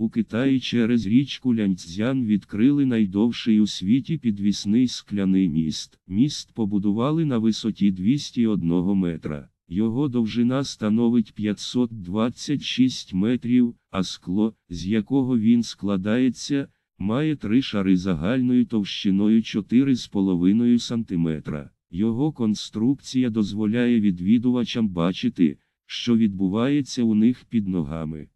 У Китаї через річку Ляньцзян відкрили найдовший у світі підвісний скляний міст. Міст побудували на висоті 201 метра. Його довжина становить 526 метрів, а скло, з якого він складається, має три шари загальною товщиною 4,5 см. Його конструкція дозволяє відвідувачам бачити, що відбувається у них під ногами.